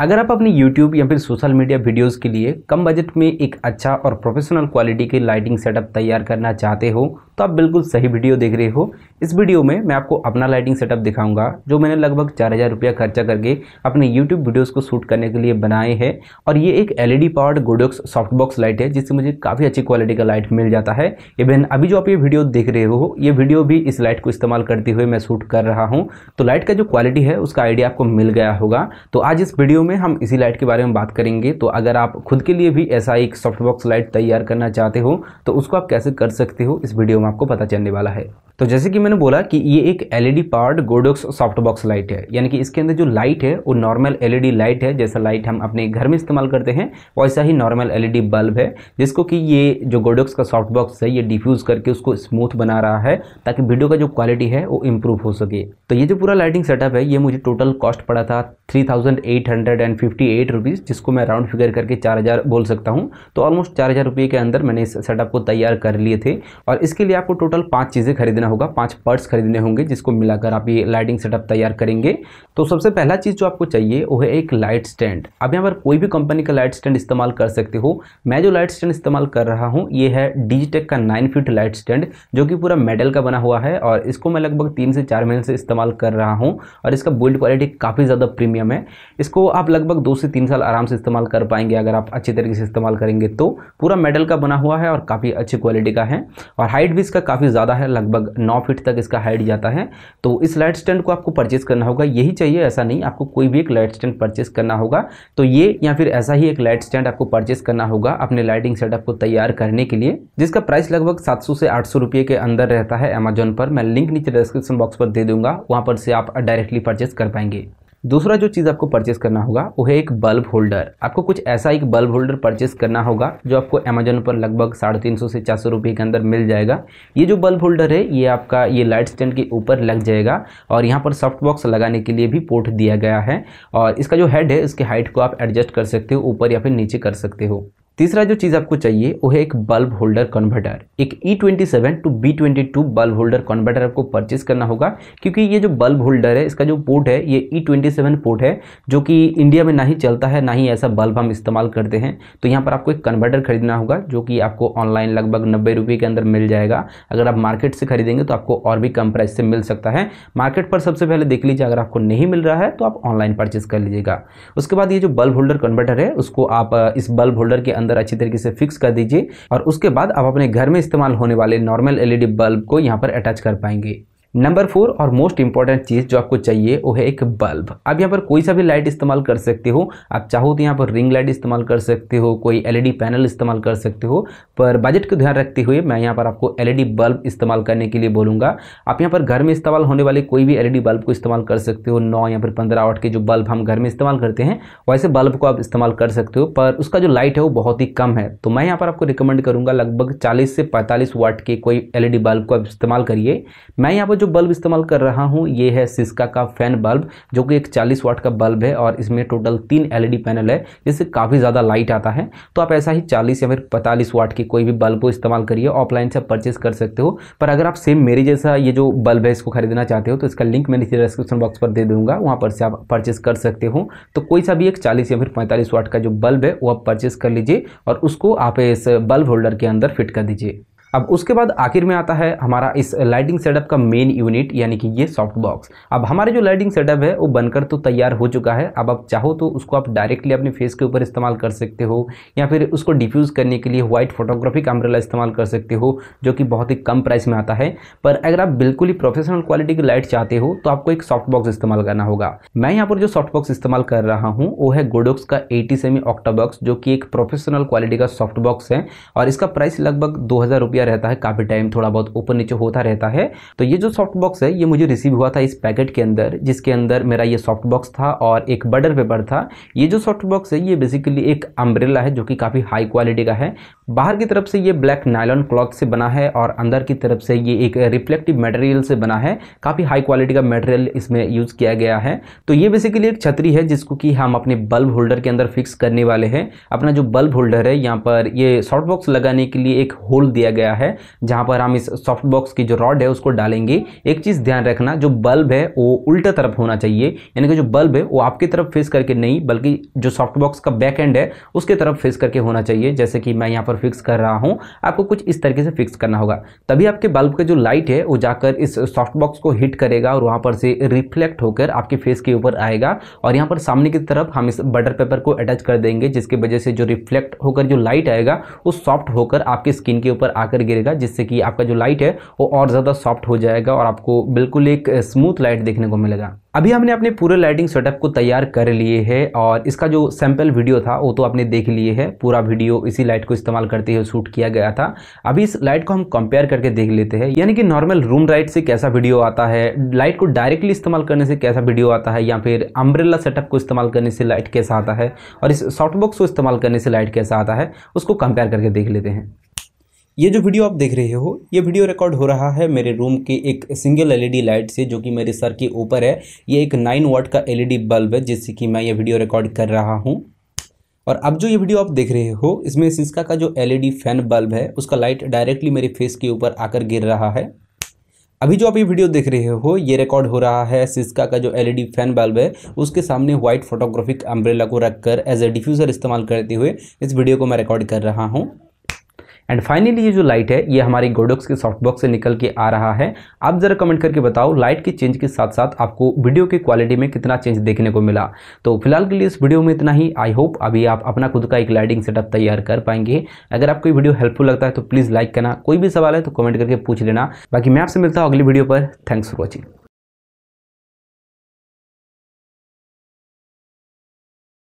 अगर आप अपने YouTube या फिर सोशल मीडिया वीडियोस के लिए कम बजट में एक अच्छा और प्रोफेशनल क्वालिटी के लाइटिंग सेटअप तैयार करना चाहते हो तो आप बिल्कुल सही वीडियो देख रहे हो इस वीडियो में मैं आपको अपना लाइटिंग सेटअप दिखाऊंगा जो मैंने लगभग चार हज़ार रुपया खर्चा करके अपने यूट्यूब वीडियोस को शूट करने के लिए बनाए हैं और ये एक डी powered Godox soft box light है जिससे मुझे काफ़ी अच्छी क्वालिटी का लाइट मिल जाता है इवन अभी जो आप ये वीडियो देख रहे हो ये वीडियो भी इस लाइट को इस्तेमाल करते हुए मैं शूट कर रहा हूँ तो लाइट का जो क्वालिटी है उसका आइडिया आपको मिल गया होगा तो आज इस वीडियो में हम इसी लाइट के बारे में बात करेंगे तो अगर आप खुद के लिए भी ऐसा एक सॉफ्ट बॉक्स लाइट तैयार करना चाहते हो तो उसको आप कैसे कर सकते हो इस वीडियो में आपको पता चलने वाला है तो जैसे कि मैंने बोला कि ये एक LED powered Godox soft box light है यानी कि इसके अंदर जो लाइट है वो नॉर्मल एलईडी लाइट है जैसा लाइट हम अपने घर में इस्तेमाल करते हैं वैसा ही नॉर्मल एलईडी बल्ब है जिसको कि ये जो गोडोक्स का सॉफ्ट बॉक्स है ये डिफ्यूज़ करके उसको स्मूथ बना रहा है ताकि वीडियो का जो क्वालिटी है वो इम्प्रूव हो सके तो ये जो पूरा लाइटिंग सेटअप है ये मुझे टोटल कॉस्ट पड़ा था three thousand eight hundred and fifty eight rupees जिसको मैं राउंड फिगर करके चार हज़ार बोल सकता हूँ तो ऑलमोस्ट चार हज़ार रुपये के अंदर मैंने इस सेटअप को तैयार कर लिए थे और इसके लिए आपको टोटल पाँच चीज़ें खरीदना होगा पाँच पर्ट्स खरीदने होंगे जिसको मिलाकर आप ये लाइटिंग सेटअप तैयार करेंगे तो सबसे पहला चीज़ जो आपको चाहिए वो है एक लाइट स्टैंड आप यहाँ पर कोई भी कंपनी का लाइट स्टैंड इस्तेमाल कर सकते हो मैं जो लाइट स्टैंड इस्तेमाल कर रहा हूँ ये है डिजिटेक का नाइन फीट लाइट स्टैंड जो कि पूरा मेडल का बना हुआ है और इसको मैं लगभग तीन से चार महीने से इस्तेमाल कर रहा हूँ और इसका बिल्ड क्वालिटी काफ़ी ज़्यादा प्रीमियम प्रीमियम है इसको आप लगभग दो से तीन साल आराम से इस्तेमाल कर पाएंगे अगर आप अच्छे तरीके से इस्तेमाल करेंगे तो पूरा मेडल का बना हुआ है और काफ़ी अच्छी क्वालिटी का है और हाइट भी इसका काफ़ी ज़्यादा है लगभग नौ फीट तक इसका हाइट जाता है तो इस लाइट स्टैंड को आपको परचेज करना होगा यही चाहिए ऐसा नहीं आपको कोई भी एक लाइट स्टैंड परचेज करना होगा तो ये या फिर ऐसा ही एक लाइट स्टैंड आपको परचेज करना होगा अपने लाइटिंग सेटअप को तैयार करने के लिए जिसका प्राइस लगभग 700 से 800 रुपये के अंदर रहता है अमेजोन पर मैं लिंक नीचे डिस्क्रिप्शन बॉक्स पर दे दूंगा वहां पर से आप डायरेक्टली परचेज कर पाएंगे दूसरा जो चीज़ आपको परचेस करना होगा वो है एक बल्ब होल्डर आपको कुछ ऐसा एक बल्ब होल्डर परचेस करना होगा जो आपको अमेजोन पर लगभग साढ़े तीन सौ से चार सौ रुपये के अंदर मिल जाएगा ये जो बल्ब होल्डर है ये आपका ये लाइट स्टैंड के ऊपर लग जाएगा और यहाँ पर सॉफ्ट बॉक्स लगाने के लिए भी पोर्ट दिया गया है और इसका जो हेड है उसकी हाइट को आप एडजस्ट कर सकते हो ऊपर या फिर नीचे कर सकते हो तीसरा जो चीज़ आपको चाहिए वो है एक बल्ब होल्डर कन्वर्टर एक E twenty seven to B twenty two bulb holder converter आपको परचेज करना होगा क्योंकि ये जो बल्ब होल्डर है इसका जो पोर्ट है ये ई ट्वेंटी सेवन पोर्ट है जो कि इंडिया में ना ही चलता है ना ही ऐसा बल्ब हम इस्तेमाल करते हैं तो यहाँ पर आपको एक कन्वर्टर खरीदना होगा जो कि आपको ऑनलाइन लगभग नब्बे रुपये के अंदर मिल जाएगा अगर आप मार्केट से खरीदेंगे तो आपको और भी कम प्राइस से मिल सकता है मार्केट पर सबसे पहले देख लीजिए अगर आपको नहीं मिल रहा है तो आप ऑनलाइन परचेज कर लीजिएगा उसके बाद ये जो बल्ब होल्डर कन्वर्टर है उसको आप इस बल्ब होल्डर के अंदर अच्छी तरीके से फिक्स कर दीजिए और उसके बाद आप अपने घर में इस्तेमाल होने वाले नॉर्मल एलईडी बल्ब को यहाँ पर अटैच कर पाएंगे नंबर फोर और मोस्ट इंपॉर्टेंट चीज़ जो आपको चाहिए वो है एक बल्ब आप यहाँ पर कोई सा भी लाइट इस्तेमाल कर सकते हो आप चाहो तो यहाँ पर रिंग लाइट इस्तेमाल कर सकते हो कोई एलईडी पैनल इस्तेमाल कर सकते हो पर बजट को ध्यान रखते हुए मैं यहाँ पर आपको एलईडी बल्ब इस्तेमाल करने के लिए बोलूँगा आप यहाँ पर घर में इस्तेमाल होने वाले कोई भी एल बल्ब को इस्तेमाल कर सकते हो नौ या फिर पंद्रह वाट के जो बल्ब हम घर में इस्तेमाल करते हैं वैसे बल्ब को आप इस्तेमाल कर सकते हो पर उसका जो लाइट है वो बहुत ही कम है तो मैं यहाँ पर आपको रिकमेंड करूँगा लगभग चालीस से पैंतालीस वाट के कोई एल बल्ब को आप इस्तेमाल करिए मैं यहाँ पर जो बल्ब इस्तेमाल कर रहा हूँ ये है सिस्का का फैन बल्ब जो कि एक 40 वाट का बल्ब है और इसमें टोटल तीन एलईडी पैनल है जिससे काफ़ी ज़्यादा लाइट आता है तो आप ऐसा ही 40 या फिर 45 वाट के कोई भी बल्ब को इस्तेमाल करिए ऑफलाइन से परचेस कर सकते हो पर अगर आप सेम मेरे जैसा ये जो बल्ब है इसको खरीदना चाहते हो तो इसका लिंक मैं नीचे डिस्क्रिप्शन बॉक्स पर दे दूंगा वहाँ पर से आप परचेस कर सकते हो तो कोई सा भी एक चालीस या फिर पैंतालीस वाट का जो बल्ब है वो आप परचेस कर लीजिए और उसको आप इस बल्ब होल्डर के अंदर फिट कर दीजिए अब उसके बाद आखिर में आता है हमारा इस लाइटिंग सेटअप का मेन यूनिट यानी कि ये सॉफ्ट बॉक्स अब हमारे जो लाइटिंग सेटअप है वो बनकर तो तैयार हो चुका है अब आप चाहो तो उसको आप डायरेक्टली अपने फेस के ऊपर इस्तेमाल कर सकते हो या फिर उसको डिफ्यूज़ करने के लिए व्हाइट फोटोग्राफी कैमरेला इस्तेमाल कर सकते हो जो कि बहुत ही कम प्राइस में आता है पर अगर आप बिल्कुल ही प्रोफेशनल क्वालिटी की लाइट चाहते हो तो आपको एक सॉफ्ट बॉक्स इस्तेमाल करना होगा मैं यहाँ पर जो सॉफ्ट बॉक्स इस्तेमाल कर रहा हूँ वो है गोडोक्स का एटी सेमी ऑक्टाबॉक्स जो कि एक प्रोफेशनल क्वालिटी का सॉफ्ट बॉक्स है और इसका प्राइस लगभग दो हज़ार रुपया दिया रहता है काफ़ी टाइम थोड़ा बहुत ऊपर नीचे होता रहता है तो ये जो सॉफ्ट बॉक्स है ये मुझे रिसीव हुआ था इस पैकेट के अंदर जिसके अंदर मेरा ये सॉफ्ट बॉक्स था और एक बटर पेपर था ये जो सॉफ्ट बॉक्स है ये बेसिकली एक अम्ब्रेला है जो कि काफ़ी हाई क्वालिटी का है बाहर की तरफ से ये ब्लैक नायलॉन क्लॉथ से बना है और अंदर की तरफ से ये एक रिफ्लेक्टिव मटेरियल से बना है काफ़ी हाई क्वालिटी का मटेरियल इसमें यूज़ किया गया है तो ये बेसिकली एक छतरी है जिसको कि हम अपने बल्ब होल्डर के अंदर फिक्स करने वाले हैं अपना जो बल्ब होल्डर है यहाँ पर ये सॉफ्ट बॉक्स लगाने के लिए एक होल दिया गया गया है जहाँ पर हम इस सॉफ्ट बॉक्स की जो रॉड है उसको डालेंगे एक चीज़ ध्यान रखना जो बल्ब है वो उल्टा तरफ होना चाहिए यानी कि जो बल्ब है वो आपकी तरफ फेस करके नहीं बल्कि जो सॉफ्ट बॉक्स का बैक एंड है उसके तरफ फेस करके होना चाहिए जैसे कि मैं यहाँ पर फिक्स कर रहा हूँ आपको कुछ इस तरीके से फिक्स करना होगा तभी आपके बल्ब का जो लाइट है वो जाकर इस सॉफ्ट बॉक्स को हिट करेगा और वहाँ पर से रिफ्लेक्ट होकर आपके फेस के ऊपर आएगा और यहाँ पर सामने की तरफ हम इस बटर पेपर को अटैच कर देंगे जिसकी वजह से जो रिफ्लेक्ट होकर जो लाइट आएगा वो सॉफ्ट होकर आपकी स्किन के ऊपर आकर होकर गिरेगा जिससे कि आपका जो लाइट है वो और ज़्यादा सॉफ्ट हो जाएगा और आपको बिल्कुल एक स्मूथ लाइट देखने को मिलेगा अभी हमने अपने पूरे लाइटिंग सेटअप को तैयार कर लिए है और इसका जो सैम्पल वीडियो था वो तो आपने देख लिए है पूरा वीडियो इसी लाइट को इस्तेमाल करते हुए शूट किया गया था अभी इस लाइट को हम कंपेयर करके देख लेते हैं यानी कि नॉर्मल रूम लाइट से कैसा वीडियो आता है लाइट को डायरेक्टली इस्तेमाल करने से कैसा वीडियो आता है या फिर अम्ब्रेला सेटअप को इस्तेमाल करने से लाइट कैसा आता है और इस सॉफ्टबॉक्स को इस्तेमाल करने से लाइट कैसा आता है उसको कंपेयर करके देख लेते हैं ये जो वीडियो आप देख रहे हो ये वीडियो रिकॉर्ड हो रहा है मेरे रूम के एक सिंगल एलईडी लाइट से जो कि मेरे सर के ऊपर है ये एक नाइन वाट का एलईडी बल्ब है जिससे कि मैं ये वीडियो रिकॉर्ड कर रहा हूँ और अब जो ये वीडियो आप देख रहे हो इसमें सिस्का का जो एलईडी फैन बल्ब है उसका लाइट डायरेक्टली मेरे फेस के ऊपर आकर गिर रहा है अभी जो आप ये वीडियो देख रहे हो ये रिकॉर्ड हो रहा है सिस्का का जो एलईडी फैन बल्ब है उसके सामने व्हाइट फोटोग्राफिक अम्ब्रेला को रखकर एज ए डिफ्यूज़र इस्तेमाल करते हुए इस वीडियो को मैं रिकॉर्ड कर रहा हूँ एंड फाइनली ये जो लाइट है ये हमारे गोडोक्स के सॉफ्ट बॉक्स से निकल के आ रहा है आप ज़रा कमेंट करके बताओ लाइट के चेंज के साथ साथ आपको वीडियो की क्वालिटी में कितना चेंज देखने को मिला तो फिलहाल के लिए इस वीडियो में इतना ही आई होप अभी आप अपना खुद का एक लाइटिंग सेटअप तैयार कर पाएंगे अगर आपको ये वीडियो हेल्पफुल लगता है तो प्लीज़ लाइक करना कोई भी सवाल है तो कमेंट करके पूछ लेना बाकी मैं आपसे मिलता हूँ अगली वीडियो पर थैंक्स फॉर वॉचिंग